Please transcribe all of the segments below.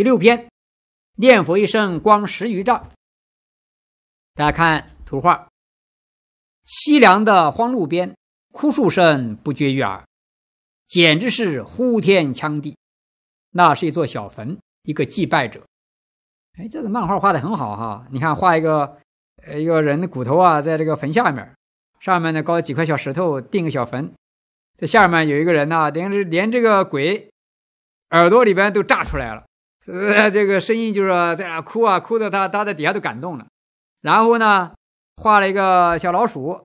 第六篇，念佛一声光十余丈。大家看图画，凄凉的荒路边，枯树声不绝于耳，简直是呼天抢地。那是一座小坟，一个祭拜者。哎，这个漫画画的很好哈。你看，画一个一个人的骨头啊，在这个坟下面，上面呢，搞几块小石头，定个小坟。在下面有一个人呐，连于是连这个鬼耳朵里边都炸出来了。呃，这个声音就是说在那哭啊，哭的他，他在底下都感动了。然后呢，画了一个小老鼠，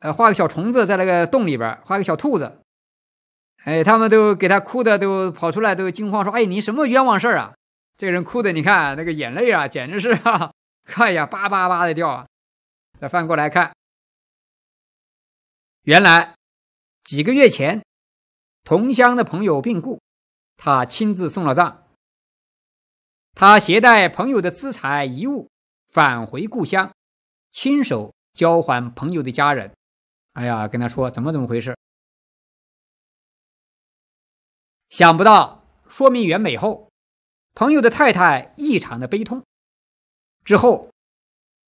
呃，画个小虫子在那个洞里边，画个小兔子。哎，他们都给他哭的都跑出来都惊慌说：“哎，你什么冤枉事啊？”这个人哭的你看那个眼泪啊，简直是，哎呀，叭叭叭的掉。啊。再翻过来看，原来几个月前，同乡的朋友病故，他亲自送了葬。他携带朋友的资财遗物返回故乡，亲手交还朋友的家人。哎呀，跟他说怎么怎么回事？想不到说明原委后，朋友的太太异常的悲痛，之后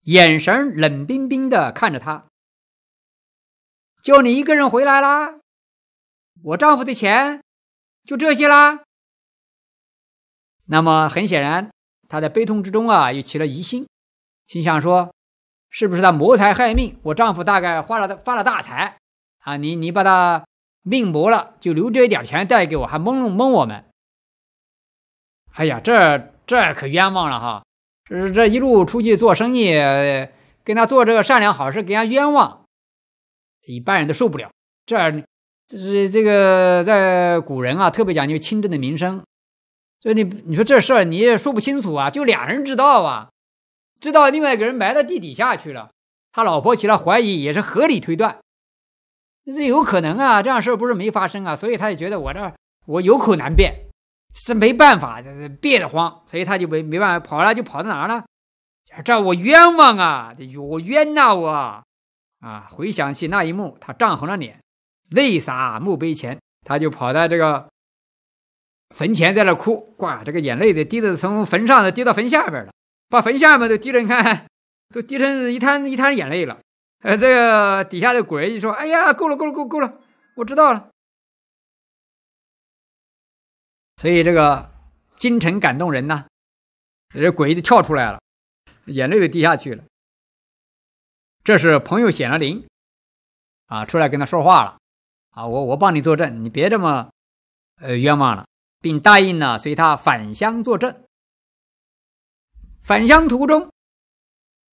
眼神冷冰冰的看着他：“就你一个人回来啦？我丈夫的钱就这些啦？”那么很显然，他在悲痛之中啊，又起了疑心，心想说，是不是他谋财害命？我丈夫大概花了发了大财，啊，你你把他命没了，就留这一点钱带给我，还蒙蒙我们。哎呀，这这可冤枉了哈！这这一路出去做生意，跟他做这个善良好事，给人家冤枉，一般人都受不了。这这是这个在古人啊，特别讲究清正的名声。就你，你说这事儿你也说不清楚啊，就俩人知道啊，知道另外一个人埋到地底下去了，他老婆起了怀疑，也是合理推断，这有可能啊，这样事儿不是没发生啊，所以他也觉得我这我有口难辩，是没办法，憋得慌，所以他就没没办法跑了，就跑到哪儿了？这我冤枉啊，我冤呐我！啊，回想起那一幕，他涨红了脸，泪洒墓碑前，他就跑在这个。坟前在那哭，哇，这个眼泪得滴的从坟上的滴到坟下边了，把坟下面都滴着，你看，都滴成一滩一滩眼泪了。哎，这个底下的鬼就说：“哎呀，够了够了够够了，我知道了。”所以这个精诚感动人呐，这鬼就跳出来了，眼泪就滴下去了。这是朋友显了灵，啊，出来跟他说话了，啊，我我帮你作证，你别这么，呃，冤枉了。并答应了随他返乡作证。返乡途中，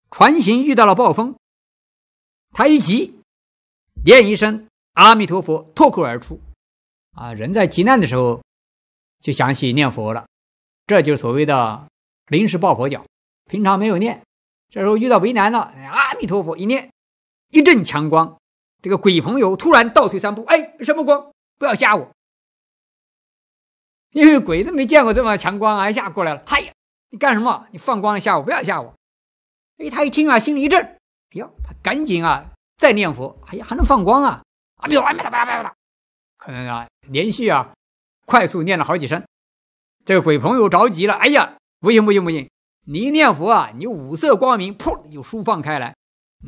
船行遇到了暴风，他一急，念一声阿弥陀佛，脱口而出：“啊，人在急难的时候就想起念佛了，这就是所谓的临时抱佛脚。平常没有念，这时候遇到为难了，阿弥陀佛一念，一阵强光，这个鬼朋友突然倒退三步，哎，什么光？不要吓我。”因为鬼都没见过这么强光啊，一下过来了。嗨呀，你干什么？你放光吓我，不要吓我！哎，他一听啊，心里一震。哎呦，他赶紧啊，再念佛。哎呀，还能放光啊！阿弥陀佛，阿弥陀佛，阿弥陀佛。可能啊，连续啊，快速念了好几声。这个鬼朋友着急了。哎呀，不行不行不行！你念佛啊，你五色光明，砰就舒放开来。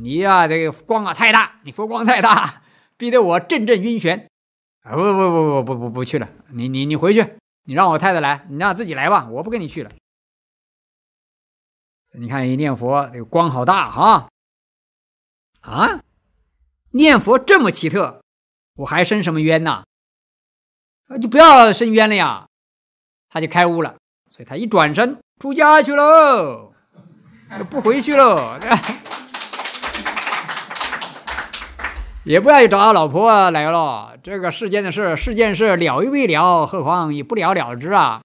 你呀，这个光啊太大，你佛光太大，逼得我阵阵晕眩。啊，不不不不不不不去了。你你你回去。你让我太太来，你让自己来吧，我不跟你去了。你看一念佛，那个光好大哈啊！念佛这么奇特，我还生什么冤呐？啊，就不要生冤了呀！他就开悟了，所以他一转身出家去喽，不回去喽，也不要去找他老婆来了。这个世间的事，世间事了一未了，何况也不了了之啊！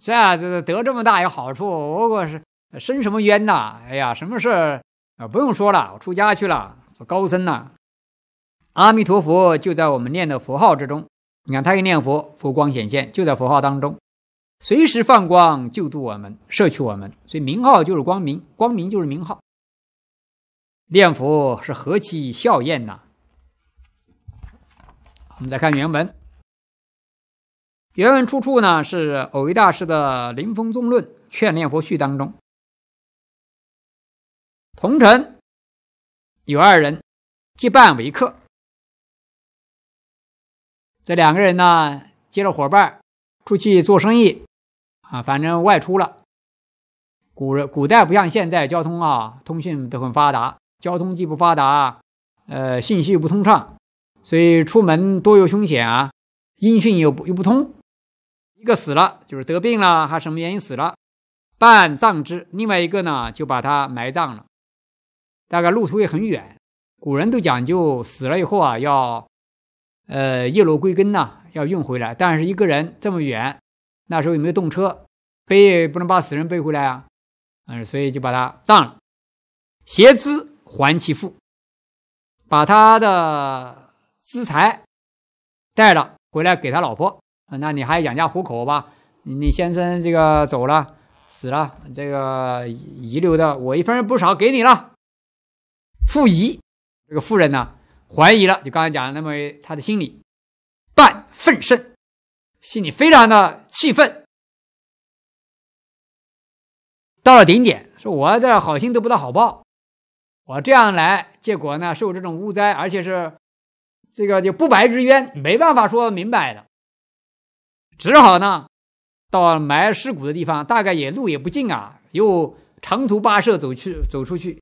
这得这么大有好处，我我是生什么冤呐？哎呀，什么事啊？不用说了，我出家去了，做高僧呐。阿弥陀佛就在我们念的佛号之中，你看他一念佛，佛光显现就在佛号当中，随时放光救度我们，摄取我们。所以名号就是光明，光明就是名号。念佛是何其笑艳呐！我们再看原文，原文出处呢是偶一大师的《临风纵论劝念佛序》当中。同城有二人结伴为客，这两个人呢，结了伙伴出去做生意啊，反正外出了。古人古代不像现在，交通啊、通讯都很发达，交通既不发达，呃，信息不通畅。所以出门多有凶险啊，音讯又不又不通，一个死了就是得病了，还什么原因死了，办葬之；另外一个呢，就把他埋葬了。大概路途也很远，古人都讲究死了以后啊，要呃叶落归根呐，要运回来。但是一个人这么远，那时候有没有动车，背不能把死人背回来啊，嗯，所以就把他葬了，携资还其父，把他的。资财带着回来给他老婆，那你还养家糊口吧？你先生这个走了死了，这个遗留的我一分不少给你了。傅仪这个妇人呢，怀疑了，就刚才讲的那么他的心理，半愤甚，心里非常的气愤，到了顶点，说我这好心得不到好报，我这样来，结果呢受这种误灾，而且是。这个就不白之冤，没办法说明白的，只好呢到埋尸骨的地方，大概也路也不近啊，又长途跋涉走去，走出去，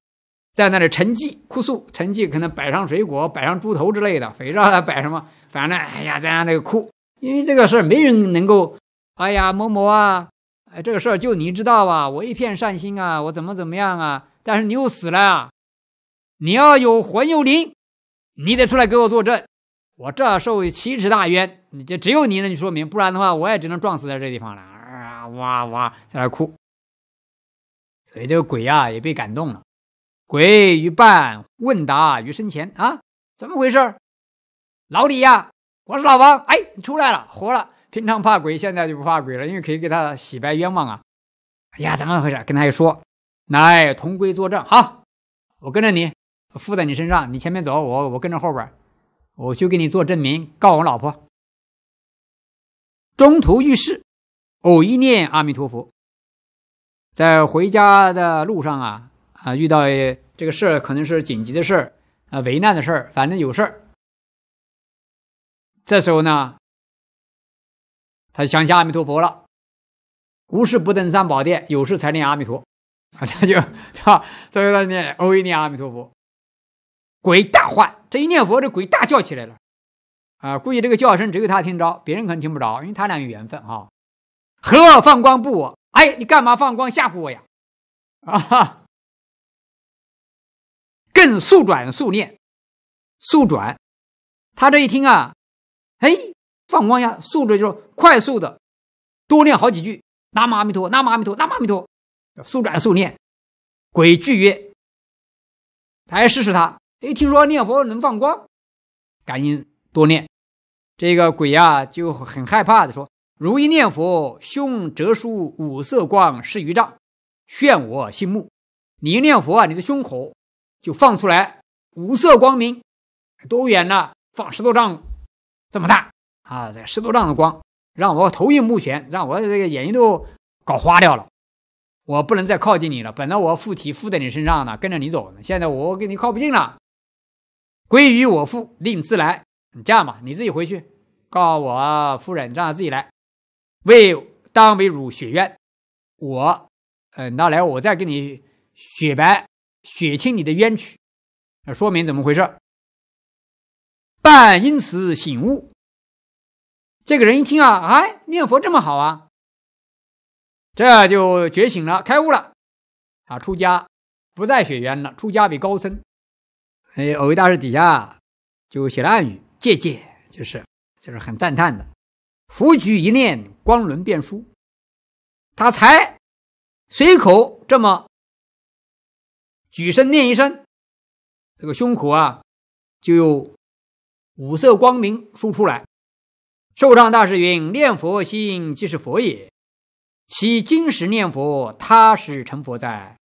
在那里沉寂哭诉，沉寂可能摆上水果，摆上猪头之类的，谁知道他摆什么？反正哎呀，在那里哭，因为这个事儿没人能够，哎呀某某啊，哎这个事儿就你知道吧？我一片善心啊，我怎么怎么样啊？但是你又死了啊，你要有魂有灵。你得出来给我作证，我这受七尺大冤，你就只有你能去说明，不然的话，我也只能撞死在这地方了。啊，哇哇，在那哭。所以这个鬼啊也被感动了。鬼与半问答于生前啊，怎么回事？老李呀，我是老王。哎，你出来了，活了。平常怕鬼，现在就不怕鬼了，因为可以给他洗白冤枉啊。哎呀，怎么回事？跟他也说来同归作证。好，我跟着你。附在你身上，你前面走，我我跟着后边，我去给你做证明告我老婆。中途遇事，偶一念阿弥陀佛，在回家的路上啊啊遇到这个事儿，可能是紧急的事儿啊，危难的事儿，反正有事儿。这时候呢，他想起阿弥陀佛了，无事不登三宝殿，有事才念阿弥陀啊，他就他他所以念偶一念阿弥陀佛。鬼大唤，这一念佛，这鬼大叫起来了啊！估计这个叫声只有他听着，别人可能听不着，因为他俩有缘分哈。呵，放光不我？哎，你干嘛放光吓唬我呀？啊哈！更速转速念，速转。他这一听啊，哎，放光呀，速着就是快速的，多念好几句，南无阿弥陀，南无阿弥陀，南无阿弥陀，速转速念。鬼惧曰，他要试试他。哎，听说念佛能放光，赶紧多念。这个鬼呀就很害怕的说：“如一念佛，胸折出五色光十余丈，炫我心目。你一念佛啊，你的胸口就放出来五色光明，多远呢？放十多丈，这么大啊！这十多丈的光让我头晕目眩，让我这个眼睛都搞花掉了。我不能再靠近你了。本来我附体附在你身上呢，跟着你走呢，现在我跟你靠不近了。”归于我父，令自来。你这样吧，你自己回去，告我夫人，让她自己来，为当为汝雪冤。我，嗯，那来，我再给你雪白、雪清你的冤屈，说明怎么回事。半因此醒悟，这个人一听啊，哎，念佛这么好啊，这就觉醒了，开悟了，啊，出家不再雪冤了，出家为高僧。哎，偶遇大师底下就写了暗语，借鉴就是就是很赞叹的。佛举一念，光轮变出。他才随口这么举身念一声，这个胸口啊就有五色光明输出来。受障大师云：念佛心即是佛也，其今时念佛，他是成佛在。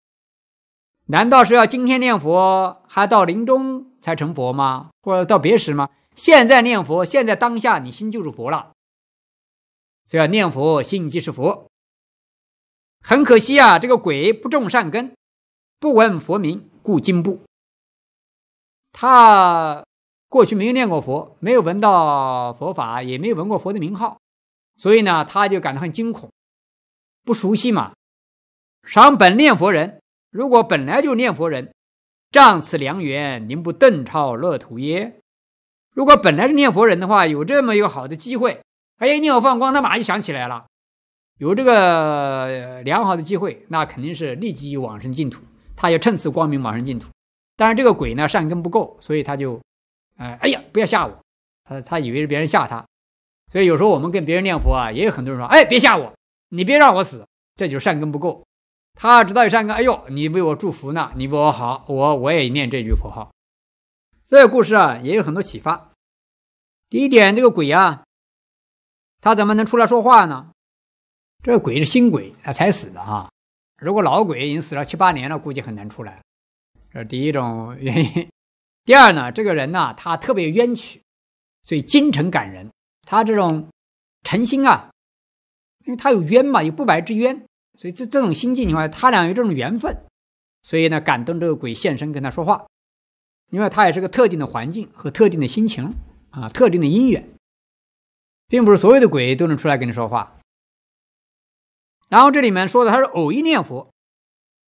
难道是要今天念佛，还到临终才成佛吗？或者到别时吗？现在念佛，现在当下，你心就是佛了。所以念佛，心即是佛。很可惜啊，这个鬼不种善根，不闻佛名，故进步。他过去没有念过佛，没有闻到佛法，也没有闻过佛的名号，所以呢，他就感到很惊恐，不熟悉嘛。赏本念佛人。如果本来就念佛人，仗此良缘，宁不邓超乐土耶？如果本来是念佛人的话，有这么一个好的机会，哎，念好放光，他马上就想起来了。有这个良好的机会，那肯定是立即往生净土。他也趁此光明往生净土。但是这个鬼呢，善根不够，所以他就，哎，哎呀，不要吓我！他他以为是别人吓他，所以有时候我们跟别人念佛啊，也有很多人说，哎，别吓我，你别让我死，这就是善根不够。他知道有善根，哎呦，你为我祝福呢，你为我好，我我也念这句佛号。这个故事啊也有很多启发。第一点，这个鬼啊，他怎么能出来说话呢？这个鬼是新鬼，他才死的哈。如果老鬼已经死了七八年了，估计很难出来。这是第一种原因。第二呢，这个人呢，他特别冤屈，所以精诚感人。他这种诚心啊，因为他有冤嘛，有不白之冤。所以这这种心境情况下，他俩有这种缘分，所以呢感动这个鬼现身跟他说话。另外，他也是个特定的环境和特定的心情啊，特定的因缘，并不是所有的鬼都能出来跟你说话。然后这里面说的他是偶一念佛，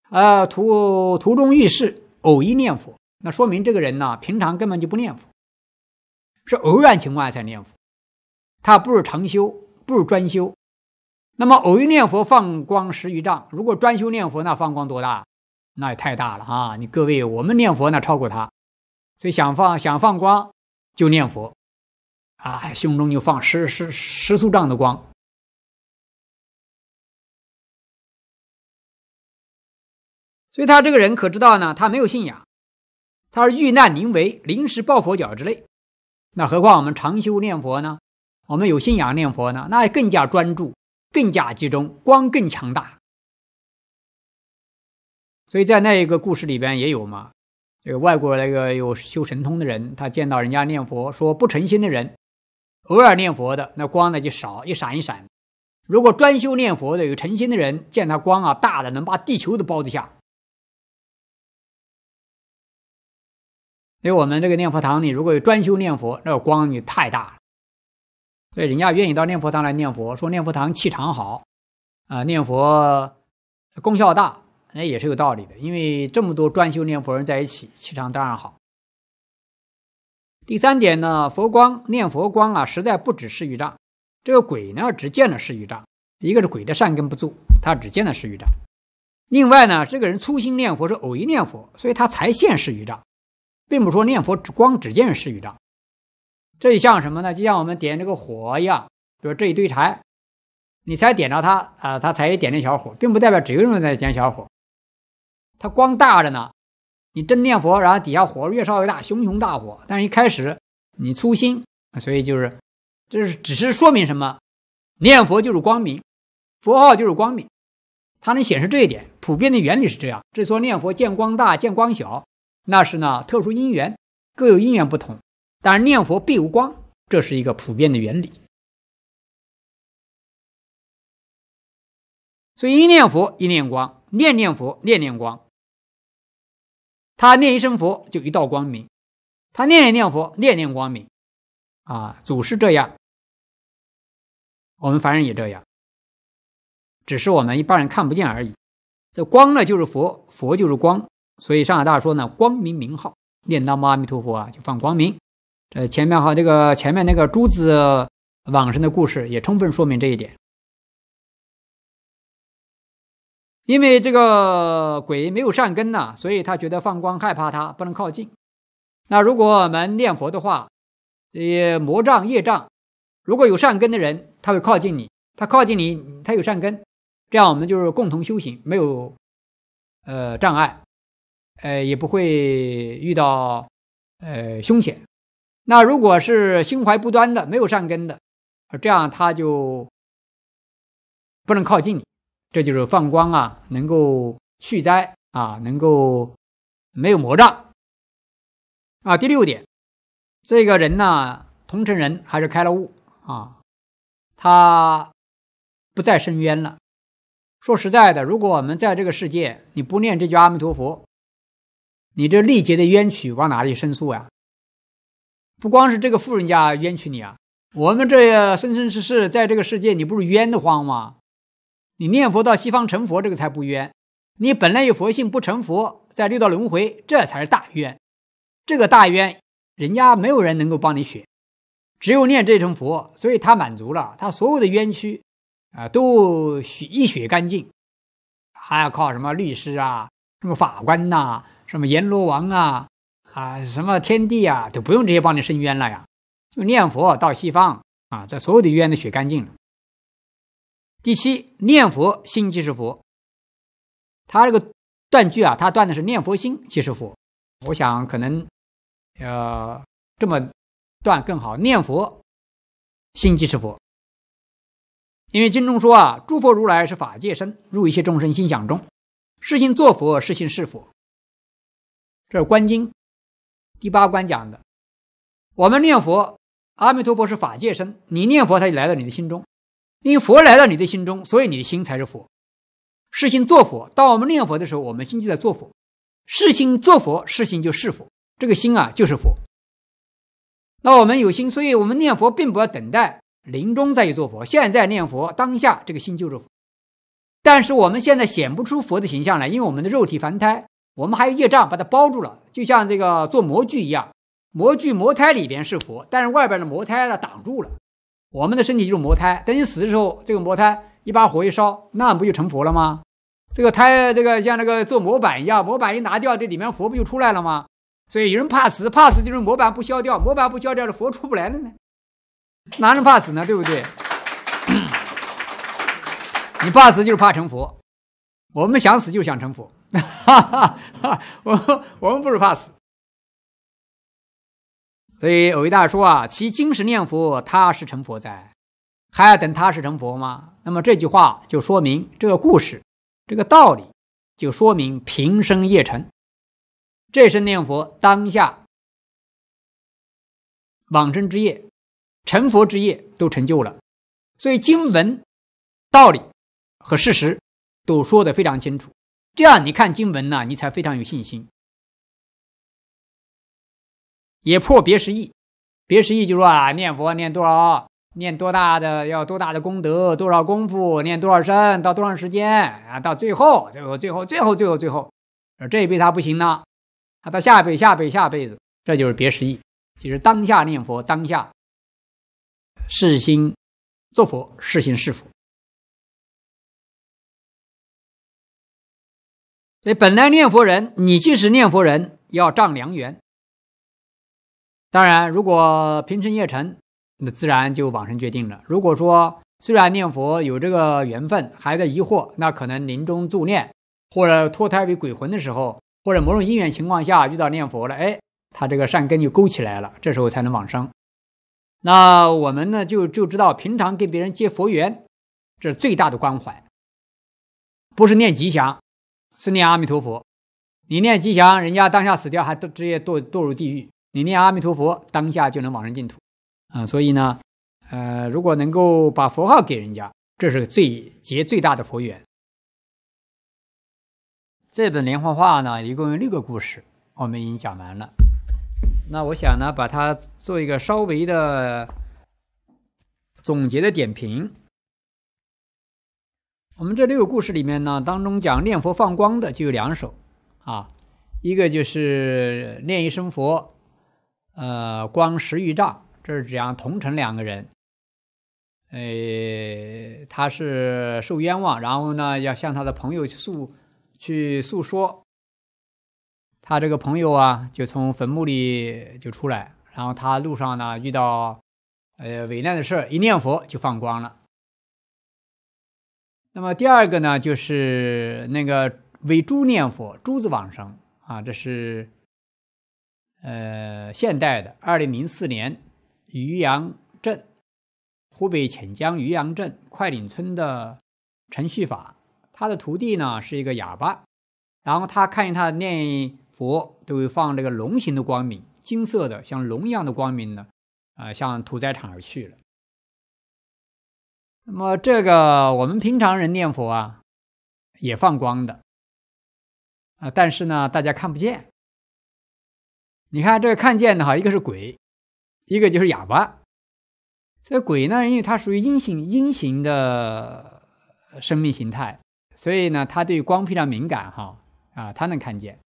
呃，途途中遇事偶一念佛，那说明这个人呢平常根本就不念佛，是偶然情况下才念佛，他不是常修，不是专修。那么偶遇念佛放光十余丈，如果专修念佛，那放光多大？那也太大了啊！你各位，我们念佛那超过他，所以想放想放光就念佛，啊，胸中就放十十十数丈的光。所以他这个人可知道呢？他没有信仰，他是遇难临危临时抱佛脚之类。那何况我们常修念佛呢？我们有信仰念佛呢，那更加专注。更加集中，光更强大。所以在那一个故事里边也有嘛，这个外国那个有修神通的人，他见到人家念佛，说不诚心的人，偶尔念佛的，那光呢就少，一闪一闪。如果专修念佛的有诚心的人，见他光啊大的能把地球都包得下。所以我们这个念佛堂里如果有专修念佛，那个光就太大了。所以人家愿意到念佛堂来念佛，说念佛堂气场好，啊，念佛功效大，那也是有道理的。因为这么多专修念佛人在一起，气场当然好。第三点呢，佛光念佛光啊，实在不止十余丈。这个鬼呢，只见了十余丈，一个是鬼的善根不足，他只见了十余丈。另外呢，这个人粗心念佛，是偶一念佛，所以他才现十余丈，并不说念佛光只见十余丈。这像什么呢？就像我们点这个火一样，比如这一堆柴，你才点着它啊，它才一点点小火，并不代表只有人在点小火，它光大着呢。你真念佛，然后底下火越烧越大，熊熊大火。但是一开始你粗心，所以就是，这是只是说明什么？念佛就是光明，佛号就是光明，它能显示这一点。普遍的原理是这样。这说念佛见光大、见光小，那是呢特殊因缘，各有因缘不同。但然，念佛必无光，这是一个普遍的原理。所以一念佛一念光，念念佛念念光。他念一声佛就一道光明，他念念念佛念念光明，啊，祖师这样。我们凡人也这样，只是我们一般人看不见而已。这光呢就是佛，佛就是光，所以《上海大说》呢，光明名号，念到“阿弥陀佛”啊，就放光明。呃，前面和这个前面那个珠子往生的故事也充分说明这一点。因为这个鬼没有善根呐，所以他觉得放光害怕他不能靠近。那如果我们念佛的话，呃，魔障业障，如果有善根的人，他会靠近你。他靠近你，他有善根，这样我们就是共同修行，没有呃障碍，呃，也不会遇到呃凶险。那如果是心怀不端的、没有善根的，这样他就不能靠近你。这就是放光啊，能够去灾啊，能够没有魔障啊。第六点，这个人呢，同城人还是开了悟啊，他不再深冤了。说实在的，如果我们在这个世界，你不念这句阿弥陀佛，你这历劫的冤屈往哪里申诉呀？不光是这个富人家冤屈你啊，我们这生生世世在这个世界，你不是冤得慌吗？你念佛到西方成佛，这个才不冤。你本来有佛性不成佛，在六道轮回，这才是大冤。这个大冤，人家没有人能够帮你选，只有念这层佛，所以他满足了他所有的冤屈，啊，都雪一血干净。还要靠什么律师啊，什么法官呐，什么阎罗王啊？啊，什么天地啊，都不用这些帮你伸冤了呀，就念佛到西方啊，这所有的冤都洗干净了。第七，念佛心即是佛，他这个断句啊，他断的是念佛心即是佛。我想可能，呃，这么断更好，念佛心即是佛。因为经中说啊，诸佛如来是法界身，入一切众生心想中，是心作佛，是心是佛。这是观经。第八关讲的，我们念佛，阿弥陀佛是法界身，你念佛他就来到你的心中，因为佛来到你的心中，所以你的心才是佛，是心做佛。当我们念佛的时候，我们心就在做佛，是心做佛，是心就是佛，这个心啊就是佛。那我们有心，所以我们念佛，并不要等待临终再去做佛，现在念佛，当下这个心就是佛。但是我们现在显不出佛的形象来，因为我们的肉体凡胎。我们还有业障把它包住了，就像这个做模具一样，模具模胎里边是佛，但是外边的模胎呢挡住了。我们的身体就是模胎，等你死的时候，这个模胎一把火一烧，那不就成佛了吗？这个胎，这个像那个做模板一样，模板一拿掉，这里面佛不就出来了吗？所以有人怕死，怕死就是模板不消掉，模板不消掉，这佛出不来了呢。哪能怕死呢？对不对？你怕死就是怕成佛，我们想死就想成佛。哈 哈，我我们不是怕死，所以偶一大叔啊，其精时念佛，他是成佛在，还要等他是成佛吗？那么这句话就说明这个故事，这个道理，就说明平生业成，这身念佛当下往生之业、成佛之业都成就了，所以经文道理和事实都说的非常清楚。这样你看经文呢，你才非常有信心。也破别时意，别时意就说啊，念佛念多少，念多大的要多大的功德，多少功夫，念多少声，到多长时间啊？到最后，最后，最后，最后，最后，最后，这一辈他不行了，他到下辈，下辈，下辈子，这就是别时意。其实当下念佛，当下，是心做佛，是心是佛。所以本来念佛人，你既是念佛人，要丈良缘。当然，如果平生业成，那自然就往生决定了。如果说虽然念佛有这个缘分，还在疑惑，那可能临终助念，或者脱胎为鬼魂的时候，或者某种因缘情况下遇到念佛了，哎，他这个善根就勾起来了，这时候才能往生。那我们呢，就就知道平常给别人接佛缘，这是最大的关怀，不是念吉祥。是念阿弥陀佛，你念吉祥，人家当下死掉还都直接堕堕入地狱；你念阿弥陀佛，当下就能往生净土。啊，所以呢，呃，如果能够把佛号给人家，这是最结最大的佛缘。这本连环画呢，一共有六个故事，我们已经讲完了。那我想呢，把它做一个稍微的总结的点评。我们这六个故事里面呢，当中讲念佛放光的就有两首，啊，一个就是《念一声佛，呃，光十余丈，这是讲同城两个人，呃，他是受冤枉，然后呢要向他的朋友去诉，去诉说，他这个朋友啊就从坟墓里就出来，然后他路上呢遇到，呃，危难的事，一念佛就放光了。那么第二个呢，就是那个为猪念佛，珠子往生啊，这是呃现代的，二零零四年，渔阳镇，湖北潜江渔阳镇快岭村的陈旭法，他的徒弟呢是一个哑巴，然后他看见他念佛都会放这个龙形的光明，金色的，像龙一样的光明呢，啊，向屠宰场而去了。那么这个我们平常人念佛啊，也放光的啊，但是呢，大家看不见。你看这个看见的哈，一个是鬼，一个就是哑巴。这鬼呢，因为它属于阴性阴型的生命形态，所以呢，它对光非常敏感哈啊，它能看见。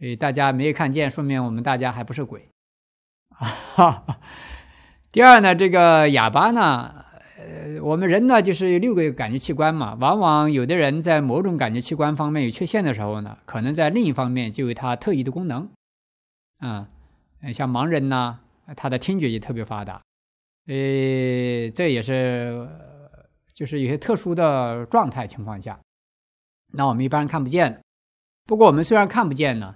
所以大家没有看见，说明我们大家还不是鬼啊。第二呢，这个哑巴呢。呃，我们人呢，就是有六个感觉器官嘛。往往有的人在某种感觉器官方面有缺陷的时候呢，可能在另一方面就有它特异的功能。啊，像盲人呢，他的听觉也特别发达。呃，这也是就是有些特殊的状态情况下，那我们一般看不见。不过我们虽然看不见呢，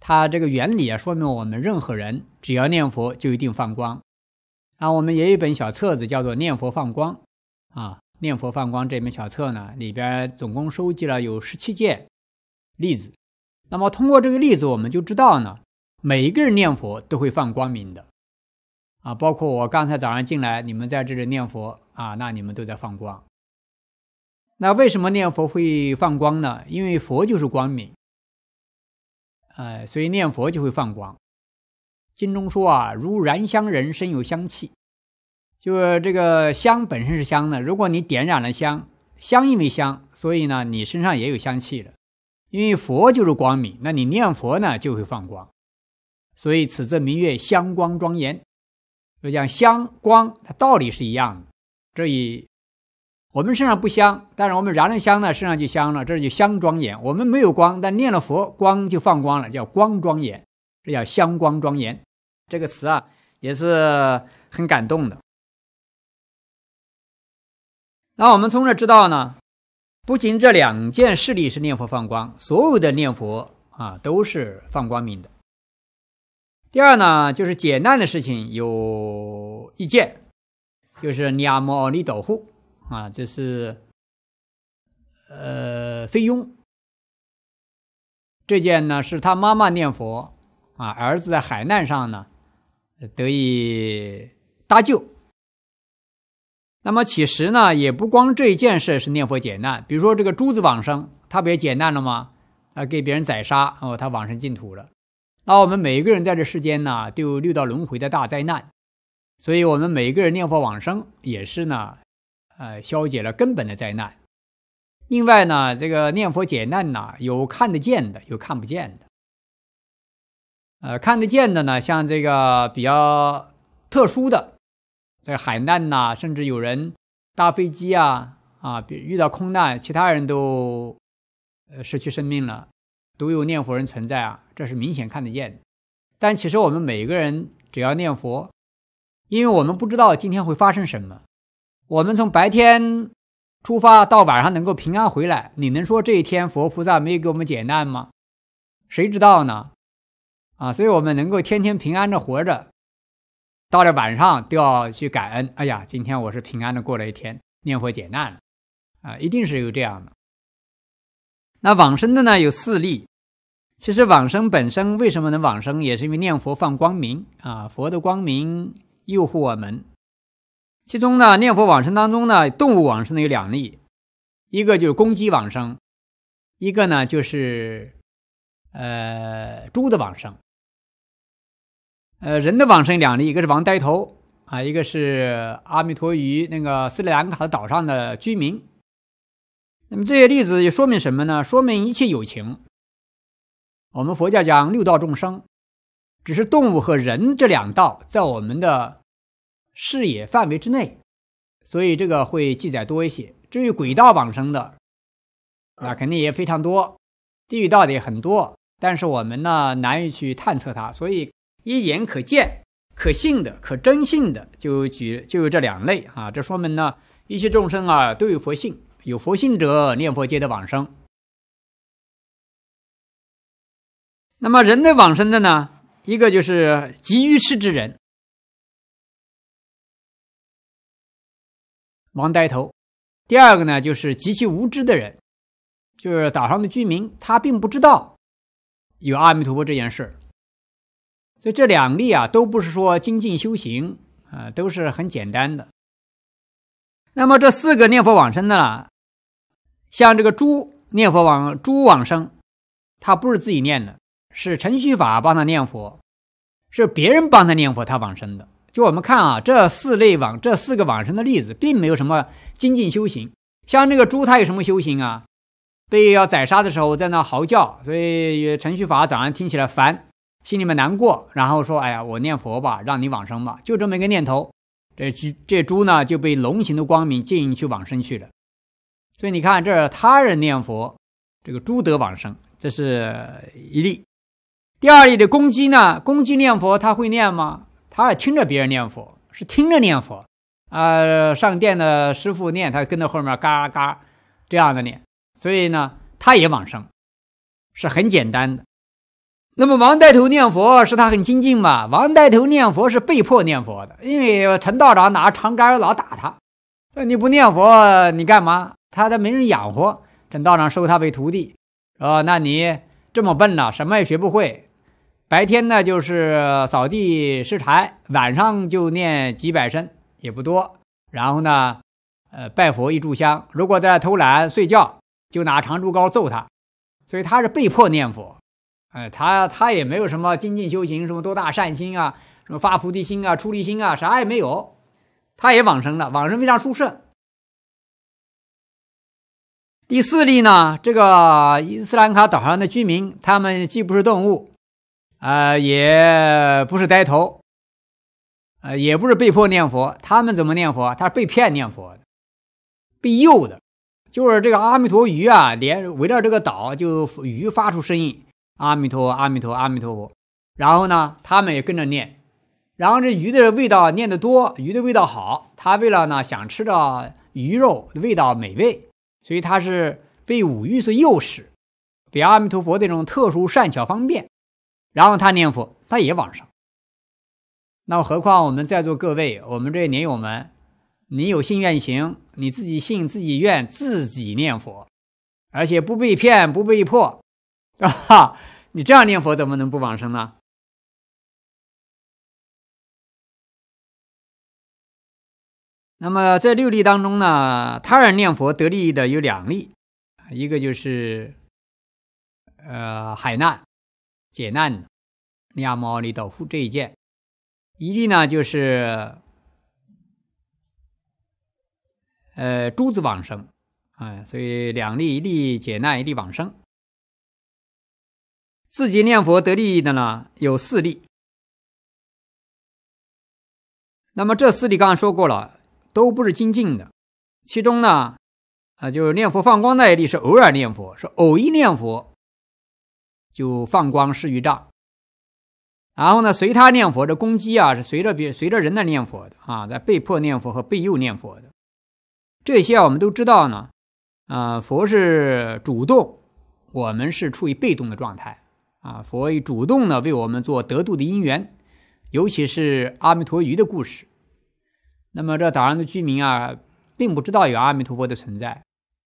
它这个原理啊，说明我们任何人只要念佛，就一定放光。啊，我们也有一本小册子，叫做《念佛放光》啊。念佛放光这本小册呢，里边总共收集了有十七件例子。那么通过这个例子，我们就知道呢，每一个人念佛都会放光明的啊。包括我刚才早上进来，你们在这里念佛啊，那你们都在放光。那为什么念佛会放光呢？因为佛就是光明，哎，所以念佛就会放光。经中说啊，如燃香人身有香气，就是这个香本身是香的。如果你点燃了香，香因为香，所以呢，你身上也有香气了。因为佛就是光明，那你念佛呢，就会放光。所以此字名曰香光庄严，就讲香光，它道理是一样的。这一我们身上不香，但是我们燃了香呢，身上就香了，这就香庄严。我们没有光，但念了佛，光就放光了，叫光庄严，这叫香光庄严。这个词啊也是很感动的。那我们从这知道呢，不仅这两件事例是念佛放光，所有的念佛啊都是放光明的。第二呢，就是解难的事情有一件，就是尼摩尔利导护啊，这是呃菲佣这件呢是他妈妈念佛啊，儿子在海难上呢。得以搭救。那么其实呢，也不光这一件事是念佛解难。比如说这个珠子往生，它不也解难了吗？啊，给别人宰杀，哦，他往生净土了。那我们每一个人在这世间呢，都有六道轮回的大灾难，所以我们每一个人念佛往生，也是呢，呃，消解了根本的灾难。另外呢，这个念佛解难呢，有看得见的，有看不见的。呃，看得见的呢，像这个比较特殊的，这个海难呐，甚至有人搭飞机啊，啊，遇到空难，其他人都呃失去生命了，都有念佛人存在啊，这是明显看得见的。但其实我们每个人只要念佛，因为我们不知道今天会发生什么，我们从白天出发到晚上能够平安回来，你能说这一天佛菩萨没有给我们解难吗？谁知道呢？啊，所以我们能够天天平安的活着，到了晚上都要去感恩。哎呀，今天我是平安的过了一天，念佛解难了，啊，一定是有这样的。那往生的呢有四例，其实往生本身为什么能往生，也是因为念佛放光明啊，佛的光明诱惑我们。其中呢，念佛往生当中呢，动物往生呢有两例，一个就是公鸡往生，一个呢就是，呃，猪的往生。呃，人的往生两例，一个是王呆头啊，一个是阿弥陀于那个斯里兰卡的岛上的居民。那么这些例子又说明什么呢？说明一切有情。我们佛教讲六道众生，只是动物和人这两道在我们的视野范围之内，所以这个会记载多一些。至于鬼道往生的，那肯定也非常多，地狱道的也很多，但是我们呢难以去探测它，所以。一眼可见、可信的、可真信的，就举就有这两类啊。这说明呢，一切众生啊，都有佛性。有佛性者，念佛皆得往生。那么，人类往生的呢，一个就是急于事之人，忙呆头；第二个呢，就是极其无知的人，就是岛上的居民，他并不知道有阿弥陀佛这件事。所以这两例啊，都不是说精进修行啊，都是很简单的。那么这四个念佛往生的，像这个猪念佛往猪往生，他不是自己念的，是程序法帮他念佛，是别人帮他念佛，他往生的。就我们看啊，这四类往这四个往生的例子，并没有什么精进修行。像这个猪，它有什么修行啊？被要宰杀的时候在那嚎叫，所以程序法早上听起来烦。心里面难过，然后说：“哎呀，我念佛吧，让你往生吧。”就这么一个念头，这这猪呢就被龙形的光明牵引去往生去了。所以你看，这他人念佛，这个猪得往生，这是一例。第二例的公鸡呢？公鸡念佛，他会念吗？他听着别人念佛，是听着念佛啊。上殿的师傅念，他跟在后面嘎嘎这样的念，所以呢，他也往生，是很简单的。那么王带头念佛是他很精进嘛？王带头念佛是被迫念佛的，因为陈道长拿长杆老打他。那你不念佛你干嘛？他他没人养活。陈道长收他为徒弟，哦，那你这么笨呢，什么也学不会。白天呢就是扫地拾柴，晚上就念几百声也不多。然后呢，呃，拜佛一炷香。如果在偷懒睡觉，就拿长竹篙揍他。所以他是被迫念佛。哎，他他也没有什么精进修行，什么多大善心啊，什么发菩提心啊、出离心啊，啥也没有，他也往生了，往生非常殊胜。第四例呢，这个伊斯兰卡岛上的居民，他们既不是动物，啊，也不是呆头，呃，也不是被迫念佛，他们怎么念佛？他是被骗念佛的，被诱的，就是这个阿弥陀鱼啊，连围绕这个岛就鱼发出声音。阿弥陀佛，阿弥陀佛，阿弥陀佛。然后呢，他们也跟着念。然后这鱼的味道念得多，鱼的味道好。他为了呢，想吃到鱼肉，味道美味，所以他是被五欲所诱使，比阿弥陀佛那种特殊善巧方便。然后他念佛，他也往生。那何况我们在座各位，我们这些莲友们，你有信愿行，你自己信，自己愿，自己念佛，而且不被骗，不被迫。啊哈！你这样念佛怎么能不往生呢？那么在六例当中呢，他人念佛得利益的有两例，一个就是，呃，海难解难，念阿弥陀佛这一件；一例呢，就是，呃，诸子往生。哎，所以两例，一例解难，一例往生。自己念佛得利益的呢有四例。那么这四例刚刚说过了，都不是精进的，其中呢，啊就是念佛放光那一例是偶尔念佛，是偶一念佛就放光示于障，然后呢随他念佛的攻击啊是随着别随着人的念佛的啊，在被迫念佛和被诱念佛的，这些我们都知道呢，啊佛是主动，我们是处于被动的状态。啊，佛以主动呢为我们做得度的因缘，尤其是阿弥陀鱼的故事。那么这岛上的居民啊，并不知道有阿弥陀佛的存在，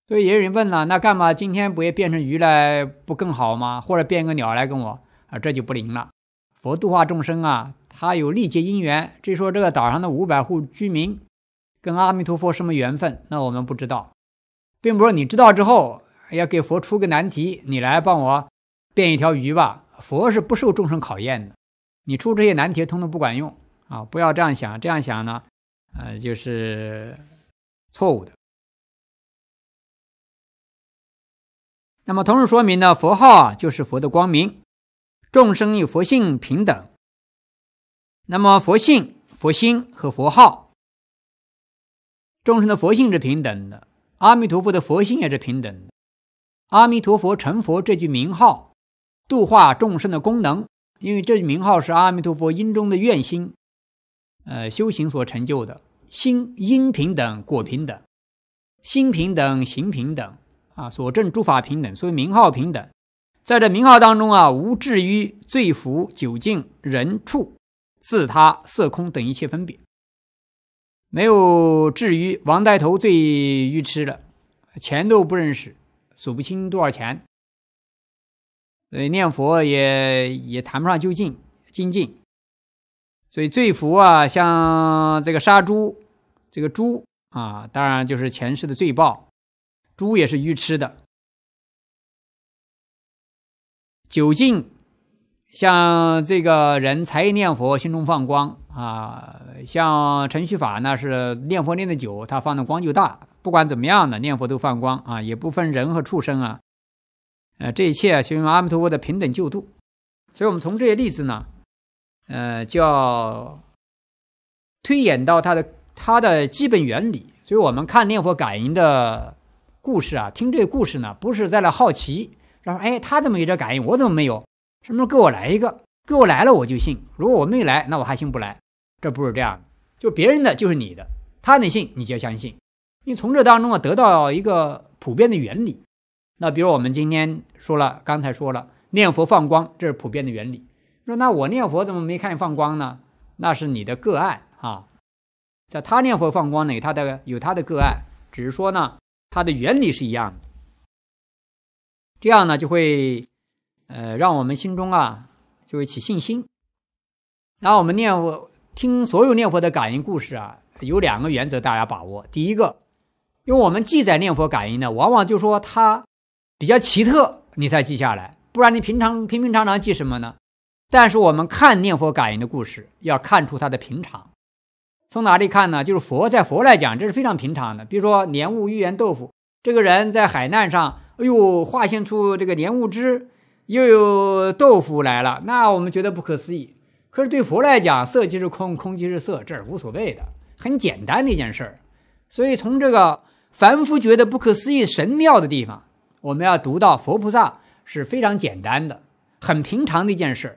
所以也有人问了：那干嘛今天不也变成鱼来，不更好吗？或者变个鸟来跟我啊，这就不灵了。佛度化众生啊，他有历劫因缘。于说这个岛上的五百户居民跟阿弥陀佛什么缘分？那我们不知道，并不是你知道之后要给佛出个难题，你来帮我。变一条鱼吧，佛是不受众生考验的。你出这些难题，通通不管用啊！不要这样想，这样想呢，呃，就是错误的。那么同时说明呢，佛号啊，就是佛的光明，众生与佛性平等。那么佛性、佛心和佛号，众生的佛性是平等的，阿弥陀佛的佛性也是平等的。阿弥陀佛成佛这句名号。度化众生的功能，因为这名号是阿弥陀佛因中的愿心，呃，修行所成就的心因平等果平等，心平等行平等啊，所证诸法平等，所以名号平等。在这名号当中啊，无至于罪福、九净、人畜、自他、色空等一切分别，没有至于王带头最愚痴了，钱都不认识，数不清多少钱。所以念佛也也谈不上究竟精进，所以罪福啊，像这个杀猪，这个猪啊，当然就是前世的罪报，猪也是愚痴的。九境，像这个人，才念佛，心中放光啊。像陈序法那是念佛念的久，他放的光就大。不管怎么样的念佛都放光啊，也不分人和畜生啊。呃，这一切啊，就用阿弥陀佛的平等救度。所以我们从这些例子呢，呃，就要推演到它的它的基本原理。所以我们看念佛感应的故事啊，听这个故事呢，不是在那好奇，然后哎，他怎么有这感应，我怎么没有？什么时候给我来一个？给我来了我就信，如果我没来，那我还信不来？这不是这样的，就别人的，就是你的，他能信，你就相信。你从这当中啊，得到一个普遍的原理。那比如我们今天说了，刚才说了念佛放光，这是普遍的原理。说那我念佛怎么没看见放光呢？那是你的个案啊，在他念佛放光呢，他的有他的个案，只是说呢，他的原理是一样的。这样呢，就会呃让我们心中啊就会起信心。然后我们念佛听所有念佛的感应故事啊，有两个原则大家把握：第一个，因为我们记载念佛感应呢，往往就说他。比较奇特，你才记下来，不然你平常平平常常记什么呢？但是我们看念佛感应的故事，要看出它的平常。从哪里看呢？就是佛在佛来讲，这是非常平常的。比如说莲雾芋言豆腐，这个人在海难上，哎呦，化现出这个莲雾汁，又有豆腐来了，那我们觉得不可思议。可是对佛来讲，色即是空，空即是色，这是无所谓的，很简单的一件事儿。所以从这个凡夫觉得不可思议、神妙的地方。我们要读到佛菩萨是非常简单的、很平常的一件事。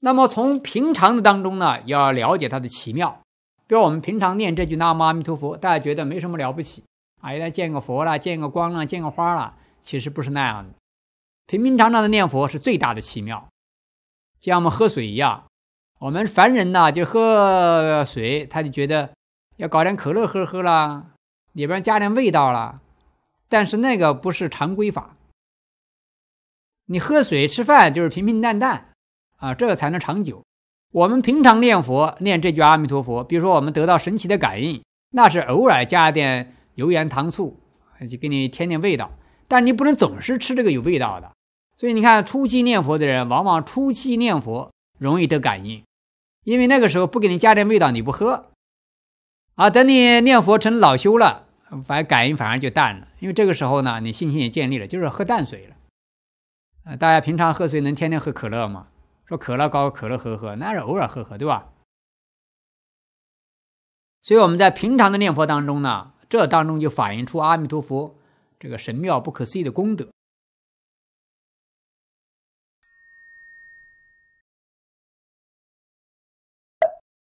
那么从平常的当中呢，要了解它的奇妙。比如我们平常念这句“南无阿弥陀佛”，大家觉得没什么了不起啊，也来见个佛啦，见个光啦，见个花啦，其实不是那样的。平平常常的念佛是最大的奇妙，就像我们喝水一样，我们凡人呢就喝水，他就觉得要搞点可乐喝喝啦，里边加点味道啦。但是那个不是常规法，你喝水吃饭就是平平淡淡啊，这个才能长久。我们平常念佛念这句阿弥陀佛，比如说我们得到神奇的感应，那是偶尔加点油盐糖醋，就给你添点味道。但你不能总是吃这个有味道的，所以你看初期念佛的人，往往初期念佛容易得感应，因为那个时候不给你加点味道你不喝啊，等你念佛成老修了。反感应反而就淡了，因为这个时候呢，你信心也建立了，就是喝淡水了。大家平常喝水能天天喝可乐吗？说可乐搞可乐喝喝，那是偶尔喝喝，对吧？所以我们在平常的念佛当中呢，这当中就反映出阿弥陀佛这个神妙不可思议的功德。